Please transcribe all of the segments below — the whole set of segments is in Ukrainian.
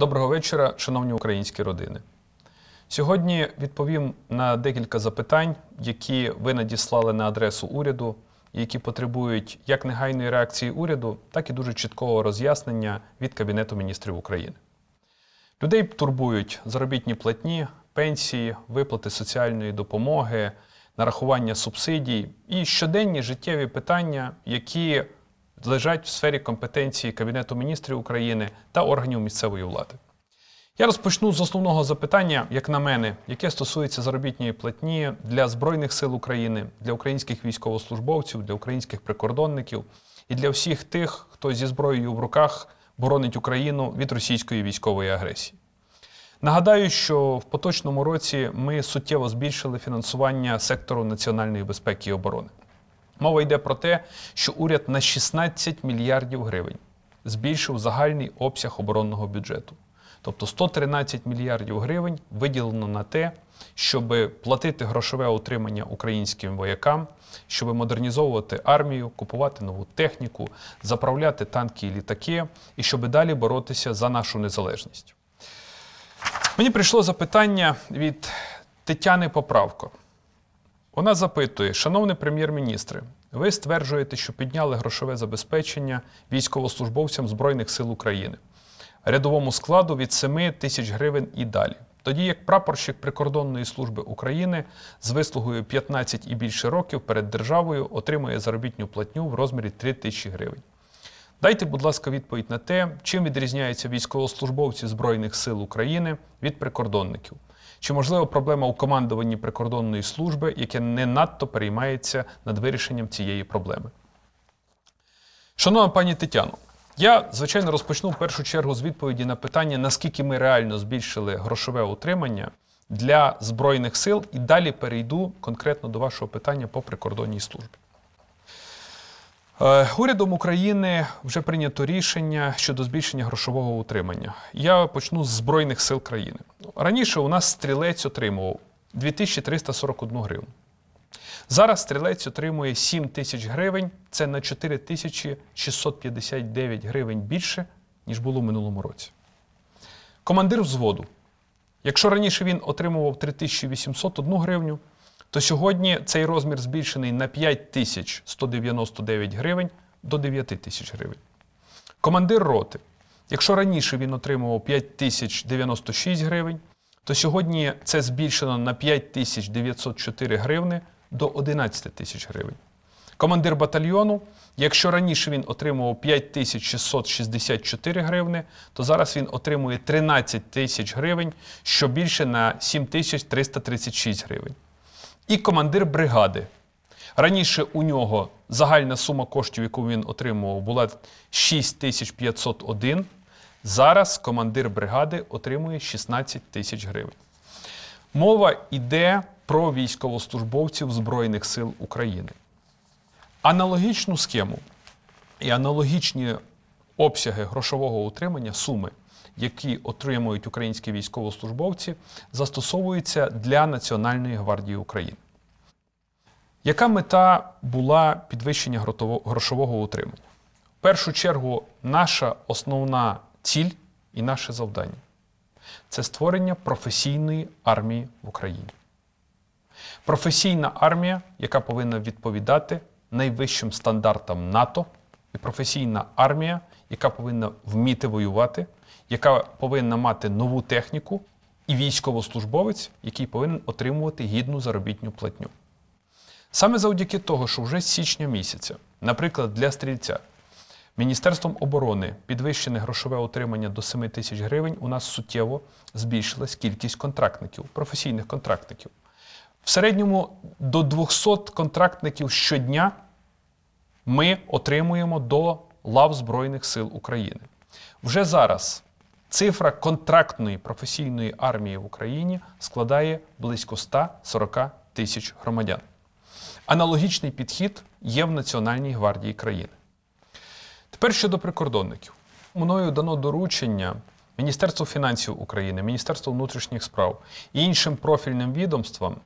Доброго вечора, шановні українські родини. Сьогодні відповім на декілька запитань, які ви надіслали на адресу уряду, які потребують як негайної реакції уряду, так і дуже чіткого роз'яснення від Кабінету міністрів України. Людей турбують заробітні платні, пенсії, виплати соціальної допомоги, нарахування субсидій і щоденні життєві питання, які лежать в сфері компетенції Кабінету міністрів України та органів місцевої влади. Я розпочну з основного запитання, як на мене, яке стосується заробітної платні для Збройних сил України, для українських військовослужбовців, для українських прикордонників і для всіх тих, хто зі зброєю в руках боронить Україну від російської військової агресії. Нагадаю, що в поточному році ми суттєво збільшили фінансування сектору національної безпеки і оборони. Мова йде про те, що уряд на 16 мільярдів гривень збільшив загальний обсяг оборонного бюджету. Тобто 113 мільярдів гривень виділено на те, щоб платити грошове утримання українським воякам, щоб модернізовувати армію, купувати нову техніку, заправляти танки і літаки, і щоб далі боротися за нашу незалежність. Мені прийшло запитання від Тетяни Поправко. Вона запитує, шановний прем'єр-міністре, ви стверджуєте, що підняли грошове забезпечення військовослужбовцям Збройних сил України рядовому складу від 7 тисяч гривень і далі. Тоді як прапорщик прикордонної служби України з вислугою 15 і більше років перед державою отримує заробітню платню в розмірі 3 тисячі гривень. Дайте, будь ласка, відповідь на те, чим відрізняються військовослужбовці Збройних сил України від прикордонників. Чи можливо проблема у командуванні прикордонної служби, яке не надто переймається над вирішенням цієї проблеми? Шановна пані Тетяно, я звичайно розпочну в першу чергу з відповіді на питання, наскільки ми реально збільшили грошове утримання для збройних сил, і далі перейду конкретно до вашого питання по прикордонній службі. Е, урядом України вже прийнято рішення щодо збільшення грошового утримання. Я почну з збройних сил країни. Раніше у нас стрілець отримував 2341 гривню. Зараз стрілець отримує 7 тисяч гривень. Це на 4659 гривень більше, ніж було в минулому році. Командир взводу. Якщо раніше він отримував 3801 гривню, то сьогодні цей розмір збільшений на 5199 гривень до 9 тисяч гривень. Командир роти, якщо раніше він отримував 5096 гривень, то сьогодні це збільшено на 5904 гривни до 11 тисяч гривень. Командир батальйону, якщо раніше він отримував 5664 гривни, то зараз він отримує 13 тисяч гривень, що більше на 7336 гривень і командир бригади. Раніше у нього загальна сума коштів, яку він отримував, була 6501. Зараз командир бригади отримує 16 тисяч гривень. Мова йде про військовослужбовців Збройних сил України. Аналогічну схему і аналогічні обсяги грошового утримання суми які отримують українські військовослужбовці, застосовуються для Національної гвардії України. Яка мета була підвищення грошового утримання? В першу чергу, наша основна ціль і наше завдання це створення професійної армії в Україні. Професійна армія, яка повинна відповідати найвищим стандартам НАТО, і професійна армія, яка повинна вміти воювати, яка повинна мати нову техніку, і військовослужбовець, який повинен отримувати гідну заробітну платню. Саме завдяки того, що вже з січня місяця, наприклад, для стрільця, Міністерством оборони підвищене грошове отримання до 7 тисяч гривень, у нас суттєво збільшилась кількість контрактників, професійних контрактників. В середньому до 200 контрактників щодня ми отримуємо до лав Збройних сил України. Вже зараз Цифра контрактної професійної армії в Україні складає близько 140 тисяч громадян. Аналогічний підхід є в Національній гвардії країни. Тепер щодо прикордонників. Мною дано доручення Міністерству фінансів України, Міністерству внутрішніх справ і іншим профільним відомствам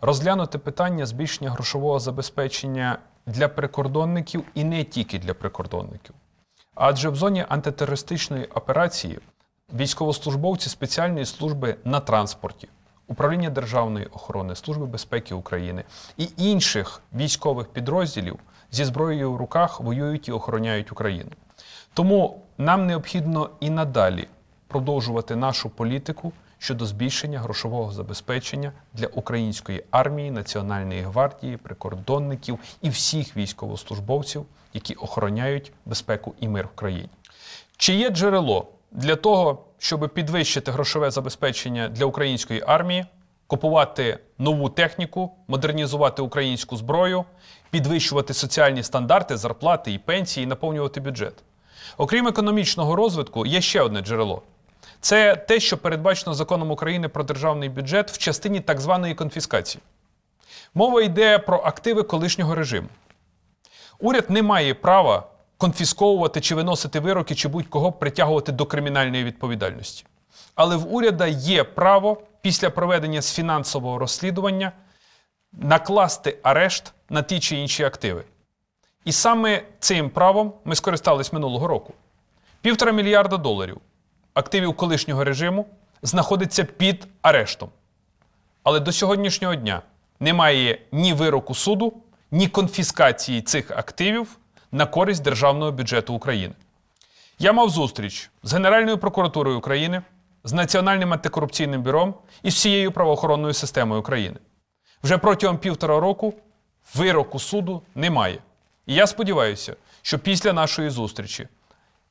розглянути питання збільшення грошового забезпечення для прикордонників і не тільки для прикордонників. Адже в зоні антитерористичної операції військовослужбовці спеціальної служби на транспорті, управління Державної охорони Служби безпеки України і інших військових підрозділів зі зброєю в руках воюють і охороняють Україну. Тому нам необхідно і надалі продовжувати нашу політику щодо збільшення грошового забезпечення для української армії, національної гвардії, прикордонників і всіх військовослужбовців, які охороняють безпеку і мир в країні. Чи є джерело для того, щоб підвищити грошове забезпечення для української армії, купувати нову техніку, модернізувати українську зброю, підвищувати соціальні стандарти, зарплати і пенсії, і наповнювати бюджет. Окрім економічного розвитку, є ще одне джерело. Це те, що передбачено законом України про державний бюджет в частині так званої конфіскації. Мова йде про активи колишнього режиму. Уряд не має права конфісковувати чи виносити вироки, чи будь-кого притягувати до кримінальної відповідальності. Але в уряда є право після проведення з фінансового розслідування накласти арешт на ті чи інші активи. І саме цим правом ми скористались минулого року. Півтора мільярда доларів активів колишнього режиму знаходиться під арештом. Але до сьогоднішнього дня немає ні вироку суду, ні конфіскації цих активів на користь державного бюджету України. Я мав зустріч з Генеральною прокуратурою України, з Національним антикорупційним бюро і з всією правоохоронною системою України. Вже протягом півтора року вироку суду немає. І я сподіваюся, що після нашої зустрічі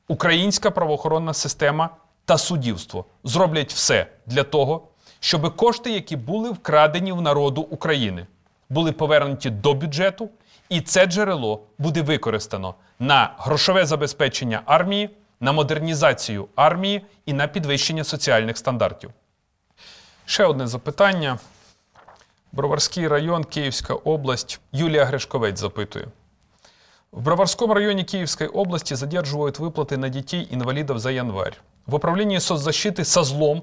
українська правоохоронна система та суддівство зроблять все для того, щоб кошти, які були вкрадені в народу України були повернуті до бюджету, і це джерело буде використано на грошове забезпечення армії, на модернізацію армії і на підвищення соціальних стандартів. Ще одне запитання. Броварський район, Київська область. Юлія Гришковець запитує. В Броварському районі Київської області задержують виплати на дітей інвалідів за январь. В управлінні соцзащити со злом,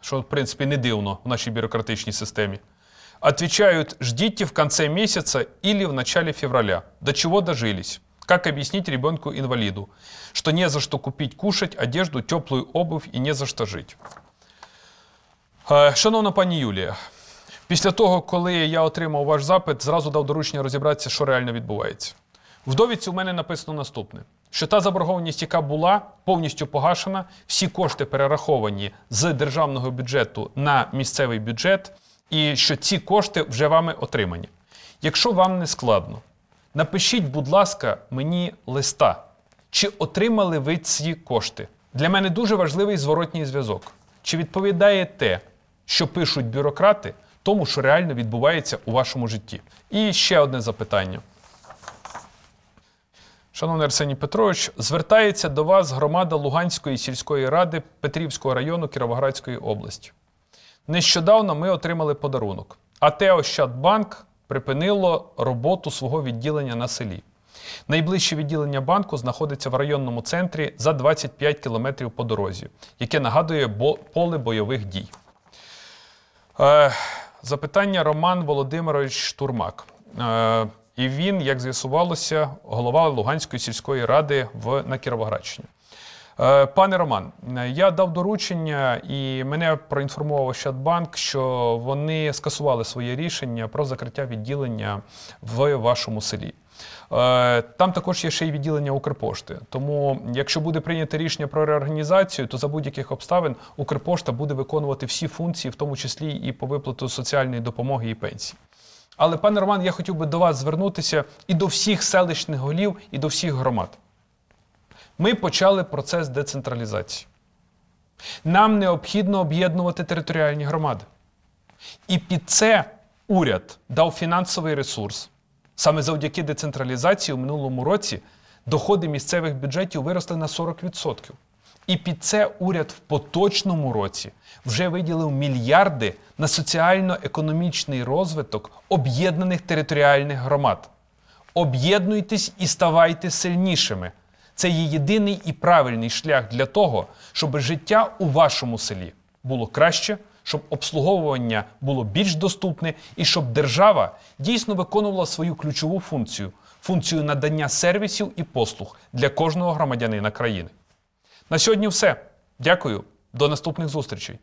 що в принципі не дивно в нашій бюрократичній системі. Отвечают, ждите в конце месяца или в начале февраля. До чего дожились? Как объяснить ребенку-инвалиду, что не за что купить кушать, одежду, теплую обувь і не за що жити? Шановна пані Юлія, після того, коли я отримав ваш запит, зразу дав доручення розібратися, що реально відбувається. В довідці у мене написано наступне: що та заборгованість, яка була, повністю погашена, всі кошти перераховані з державного бюджету на місцевий бюджет і що ці кошти вже вами отримані. Якщо вам не складно, напишіть, будь ласка, мені листа, чи отримали ви ці кошти. Для мене дуже важливий зворотній зв'язок. Чи відповідає те, що пишуть бюрократи, тому, що реально відбувається у вашому житті? І ще одне запитання. Шановний Арсеній Петрович, звертається до вас громада Луганської сільської ради Петрівського району Кіровоградської області. Нещодавно ми отримали подарунок. АТ Ощадбанк припинило роботу свого відділення на селі. Найближче відділення банку знаходиться в районному центрі за 25 кілометрів по дорозі, яке нагадує поле бойових дій. Е, запитання Роман Володимирович Штурмак. Е, і він, як з'ясувалося, голова Луганської сільської ради в на Кіровоградщині. Е, пане Роман, я дав доручення, і мене проінформував Щадбанк, що вони скасували своє рішення про закриття відділення в вашому селі. Е, там також є ще й відділення Укрпошти. Тому, якщо буде прийнято рішення про реорганізацію, то за будь-яких обставин Укрпошта буде виконувати всі функції, в тому числі і по виплату соціальної допомоги і пенсії. Але пане Роман, я хотів би до вас звернутися і до всіх селищних голів, і до всіх громад. Ми почали процес децентралізації. Нам необхідно об'єднувати територіальні громади. І під це уряд дав фінансовий ресурс. Саме завдяки децентралізації у минулому році доходи місцевих бюджетів виросли на 40%. І під це уряд в поточному році вже виділив мільярди на соціально-економічний розвиток об'єднаних територіальних громад. Об'єднуйтесь і ставайте сильнішими. Це є єдиний і правильний шлях для того, щоб життя у вашому селі було краще, щоб обслуговування було більш доступне і щоб держава дійсно виконувала свою ключову функцію функцію надання сервісів і послуг для кожного громадянина країни. На сьогодні, все. Дякую, до наступних зустрічей.